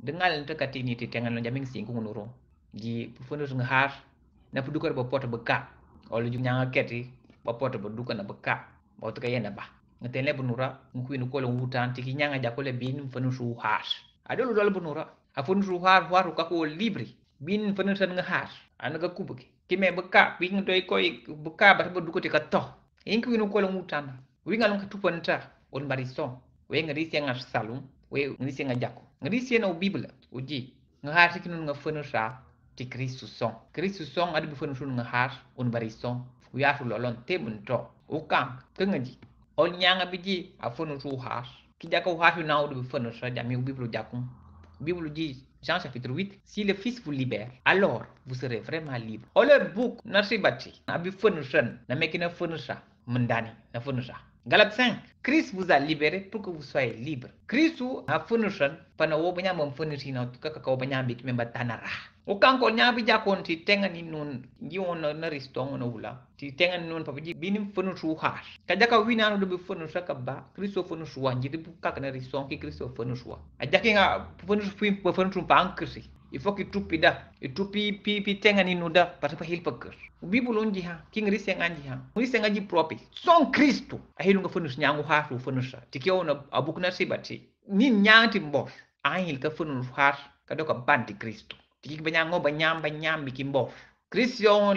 dengal nta kati ni ti tengal no jaming sing kung nuro ji fundo tunga har na pudu kor bopoto beka olu jung nyanga keti bopoto duka na beka boto na ba ngatele bunura ngkuinu kolo wutan tiki nyanga le bin fundo su har adolu dol bunura afun su har waru ko libri bin fundo tan nga har anaga kubake kime beka ping toy koy beka bar boduka ti katto ingkuinu kolo wutan wingalon katupanta on bariso ngari risi ngar salung we nise nga jako ngari na bibla uji ngahar sikinu nga fenu sa ti christu son christu son adu fenu sun ngahar un bari son uyatu lolon tebun to ukam kengaji ol bi ji a fenu su har ki jako hasu na udu fenu sa jami bible jako bible ji Jean chapitre 8 Si le Fils vous libère, alors vous serez vraiment libre. Ole book na sibati abi fenu sen na mekina fenu sa mendani na fenu sa Galate 5. Christ vous a libéré pour que vous soyez libre. Christ a funushan pana wo banya mom funushi na tuka ka banya bi kimba tanara. O kanko nyabi ja kon ti tenga nun ngi wona na risto wona wula. Ti tengani ni papa papi binim funushu har. Ka jaka wina no bi funusha ka ba Christ o funushu wa ngi bu ka na risto ki Christ o funushu. A jaka nga funushu fim funushu pa an il faut tuppida pi pi tenga ni nuda que ko hilpa kër bibul on jiha king rise nga jiha rise nga ji propi son kristo a hilu nga fonus nyangu haatu fonusa tike ona si sibati ni nyanti mbos a hil ka fonus ha ka do ka banti kristo ki ba nyango ba nyam ba nyam bi ki mbos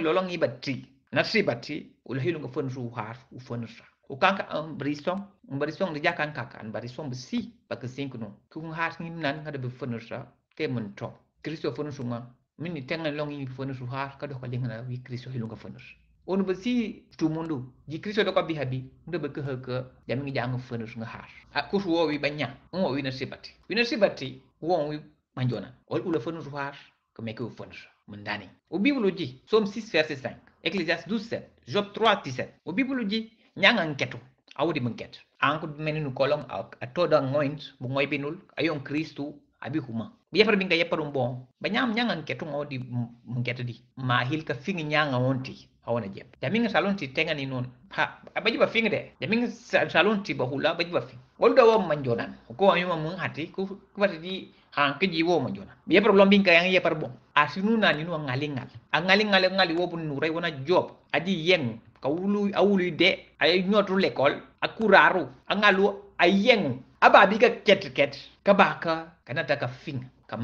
lolong ibati na sibati ul hilu nga fonus ha fu fonus o kanka un brisong un brisong de jakan kaka an brisong besi ba ke no ku har ngi nan ngada be fonusa te mun kristo fonus ma min tenga longi e fonus ha ka do ko linga wi kristo hilunga e fonus onu ba si tu mundu ji kristo do ko bi habi ndo ba ka ka jam ngi jang fonus nga har a kusu wo wi banya on wo wi na sibati wi na sibati won wi manjona ol ula fonus har ko meke fonus mun dani o bible ji som 6 verset 5 ecclesiastes 12 7 job 3 17 o bible ji nyanga nketu. awudi mun ket an meninu kolom a todo ngoint bu ngoy binul ayon kristu abi huma biya bin ya ya bon ba nyam nyangan ketu di mketa di ma hil ka fing nyanga wonti hawana jep jaminga salon ti tenga ni non ha abaji ba fing de jaminga salon ti ba hula baji ba fing wonda wa manjonan ko ami ma mun hati ku kubati di han ke jiwo manjonan yapar lombing ka yang yapar bon asinu na ni no ngalingal angalingal ngali wo bun nurai wona job aji yeng ka wulu awulu de ay nyotu lekol akuraru ngalu ayeng aba bi ket ket ka ba ka kana ta ka finga ka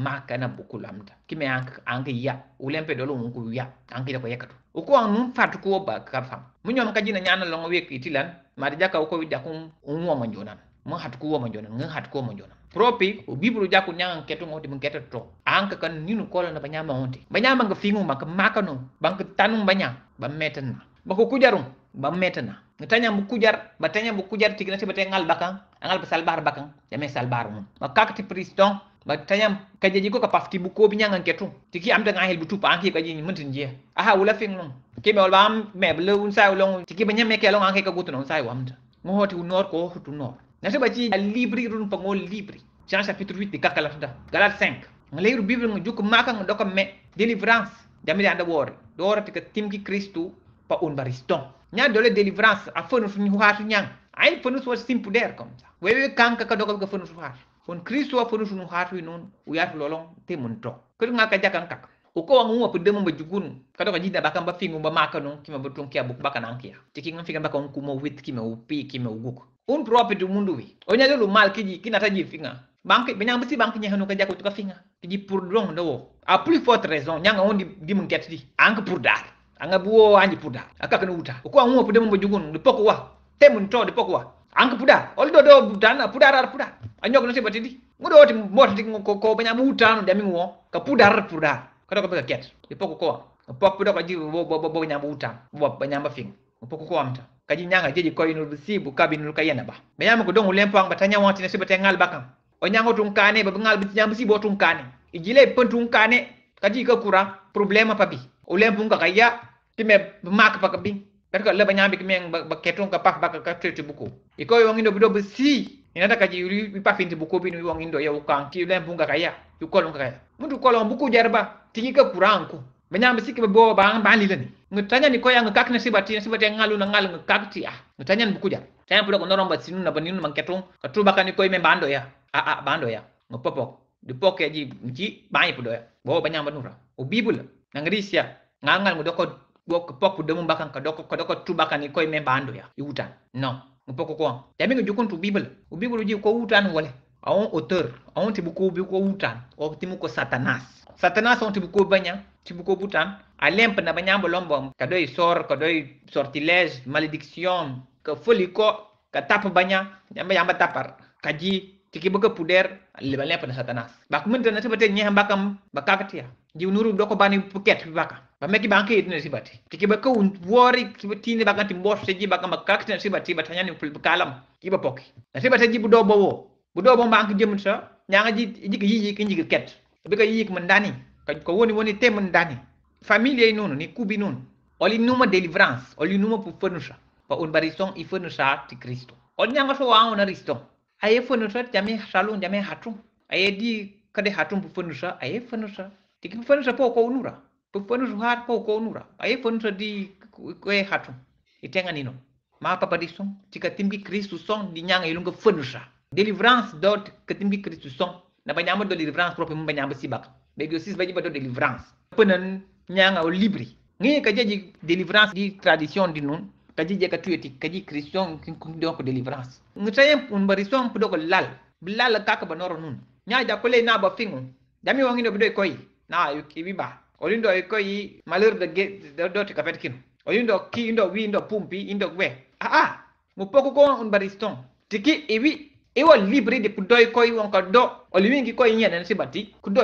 buku lamda kime an an ya ulempe dolo mun ya an ka ko yakatu o ko an fatu ko ba ka fam mun nyom ka jina nyana longo wek itilan ma da ka ko wi da kun un wo man jonan mun hat ko wo man jona ngan hat ko man propi o bibulu jaku nyang ketu ngoti mun ketu to an ka kan ninu ko na banyama onti banyama nga fingu ma ka makano bank tanum banya ba metana ba ko kujarum ba metena tanya bu kujar ba tanya bu kujar ba te ngal bakang angal salbar bakan yame salbar mun ma ti priston ba tayam kaje ko ka paski bu ko bi ngan ketu tiki am da ngahel bu pa anki ka ni muntin je aha wala fing mun ke me wala me blu un sai tiki banya me ke long anki ka gutu non sai wamta mo hoti unor ko hotu nor na ji baji libri run ngol libri Jean chapitre 8 de kakalata galat 5 ngalay bible ngi juk maka ngi doka me deliverance jamire anda wor do wora tika timki kristu pa un bariston nya dole deliverance a fonu fu har nya ain fonu so simple der comme ça wewe kan ka dogal ka fonu fu har fon kristo a fonu fu har wi non u yar lolong te mun to ko ka jakan kak U ko wangu wapu ba jugun Ka dogal jida bakam ba fingu ba maka non kima butun kia buk baka nan kia ki ngam fikan baka ku mo wit ki kima upi kima uguk un propi du monde wi do dulu mal kiji ki na finga Banki benyang besi banki nya hanu ka fi nga. Ki ji pur dong do a plus forte raison nyanga on di di mengket di anke pur dar anga buo anji puda aka kena uta ko an wo puda jugun de poko wa temun to de poko wa anga puda ol do do na puda rar puda anyok no sebati do ngodo oti moti ko ko banya muta no dami wo ka puda rar puda do ko ka ket de poko ko pok puda ka ji bo bo bo nyamba uta bo nyamba fing poko ko amta kaji nyanga jeji ko inu sibu ka yena ba banyama ko dongu lempo ang batanya wanti se batay ngal bakam o nyango tun kane ba ngal bit nyamba sibu tun kane ijile pon tun kane kaji ka kura problema pabi ulempung ka kaya ti me mak baka bi ber ko leba nyambi men ba ketun ka pak baka ka buku iko yo ngindo bido bi si inata ka yuri bi pa finti buku bi ni ngindo ya ukan ki len bunga kaya yu kaya mundu kolon buku jarba tingi ka kuranku banyambi sikki bo ba ba ni ngi ngutanya ni koya ngakak na si na sibati ngalu na ngi ti ah ngutanya ni buku jar tanya pula kono romba sinu na ka mangketung ba ka ni ko me bando ya a a bando ya popo di ya ji ji pu do ya bo banyambi nura ubibul nangrisya ngangal ngudokod gokko de demum bakan ka doko ko doko tubakani koye bando ya i wutan non mo poko ko ya mi ko tu bible o bible ji ko wutan wole a on auteur a on tibu bi ko wutan o timu ko satanas satanas on ti buko banya ti buko butan a lempna ba ñambo lombo ka sor ka doy sortilège malédiction ka foli ko ka tap baña nyamba yamba tapar Kaji, ji tiki buko puder li ba lepp satanas ba ko tan na tibate ñe mbakam ba kakatia jiw nuru doko bani puket bi bakam ba meki itu nasi sibati tiki ba ko wori tinde ba kanti mbos teji ba kama nasi sibati ba tanyani pul kalam iba poki nasi bati ji budo bowo budo bo banki jëm sa nyanga ji jik ji ki ki ket bi ka ji ki mandani ka ko woni woni te mandani ini nunu ni kubi nunu oli numa deliverance oli numa pu fenusha pa un barison i fenusha ti kristo oli nyanga so wangu na risto aye fenusha jamai salon jamai hatu aye di kade hatum pu fenusha aye fenusha tiki fenusha po ko unura puponu har po ko nura ai pon di kwe hatu itenga nino ma apa di Jika tika timbi kristu son di nyanga ilunga fenusha deliverance dot ketimbi Kristus song. na banyamba do deliverance propre mun banyamba sibak bagi sis baji do deliverance penan nyanga o libri ngi ka jaji deliverance di tradition di nun ka jaji ka etik. ka Kristus kristian kin kun do ko deliverance ngi tayem un bari son pudo ko lal bilal ka nun nya ja le na bafingun. Dami jami wangi do bido koy na yuki bi oɗum ɗo e koyi malheurde ɗo to kafet kino oɗum ɗo ki Indo wi Indo pumpi Indo we aa mo poko ko on bariston tiki libri di libre de yi koy wonko do oli wingi koy nyene si bati kudo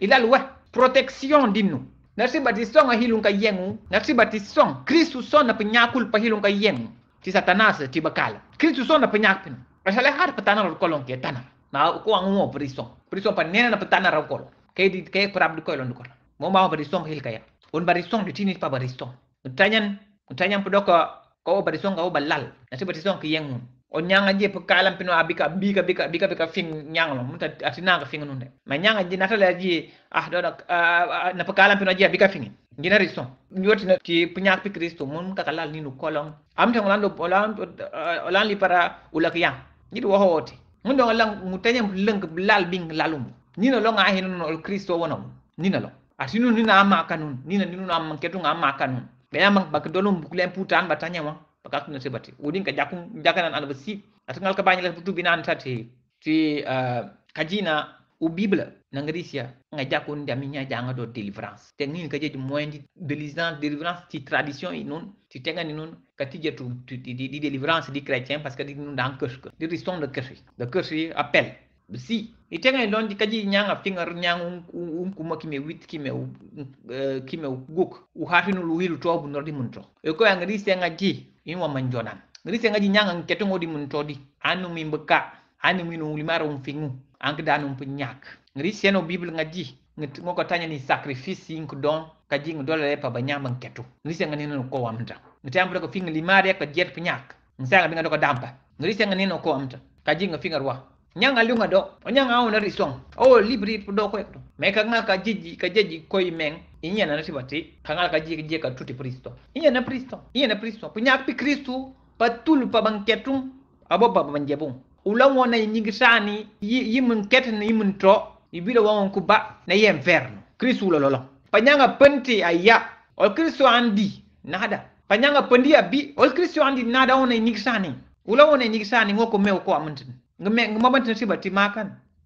ilal we protection dinnu nasi bati ya. son a ka yengu nasi bati son kristu son na penyakul pa ka yengu ti satanas ti bakala kristu son na pinyakpin asale har patana ro kolon ke tana na ko angu mo prison prison pa nena na patana ro kolon kay di kay prab di koy lon ko mo mau barisong hil kaya on barisong di tinit pa baristong tanyan tanyan pedoka ko baristong ko balal nasi barisong ki yang on oh, nyanga je pekalam pino abika bika bika bika bika fing nyanga lo muta atina ka fing nunde ma aja je natala je ah do ah, ah, ah, na pekalam pino je bika fing ngina rison nyoti na ti punyak pi kristo mun ka kalal ninu kolong am tan lan do olan li para ulak yang do ho wote mun do lan mutanya leng lal bing lalum Nino no lo ngahin no kristo wono nino lo asinu ni na ama kanun ni na ni na man ketu ama kanun be ya man bakdo lum bukulen putan batanya wa bakatu na sebati udin ka jakun jakanan albasi atungal ka banyak putu binan tati ti ah, kajina u bible na ngrisia nga jakun daminya ya janga do deliverance te ngin ka jeji moyen di deliverance deliverance ti tradition inun ti tenga inun ka ti jetu di deliverance di chrétien parce que di nous dans kirche di riston de kirche de kirche appel si itenga lon di kaji nyanga fingar nyanga um, kuma kime wit kime eh, kime guk u hafi hafinu luhilu to bu nordi munto e ko yang rise nga ji in wa manjona jonan rise nga ji nyanga keto ngodi munto di anu mi mbeka anu mi no limaro um fingu ang danum pu nyak rise no bible nga ji ngoko tanya ni sacrifice ink don kaji ndola lepa banyama nketo rise nga nino ko wamta ngitambula ko finga limare ko jet pu nyak nsanga binga ko dampa rise nga nino ko wamta kaji nga fingar wa nyanga lunga do o oh, nyanga on ri song o oh, libri do ko to me ka ngal ka jiji ka jiji ko meng inya na nasi bati ka ngal ka jiji ka je ka tuti pristo inya na pristo inya na pristo punya pi kristu patul pa banketum abo ba banjebum ula wona nyingi sani yimun ket na yimun to ibila wona ku ba na yem verno kristu lo lo panyanga penti aya o kristu andi nada panyanga pendi bi, o kristu andi nada wona nyingi sani ula wona nyingi sani ngoko mew ko amuntin ngamma makan nasiba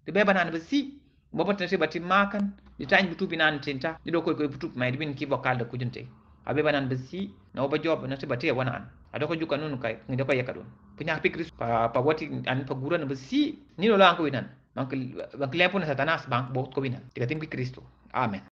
beba nan besi banan basi mabanta nasiba makan, di tan butu binan tinta di do koy koy butu mai bin ki bokal da a beba nan besi na oba job na siba te ya wanan adoko juka nun kai ngi doko yakadon punya kris pa pa wati an pa guran besi ni lo lan ko winan bank bank na satanas bank bot ko winan tiga pi kristo amen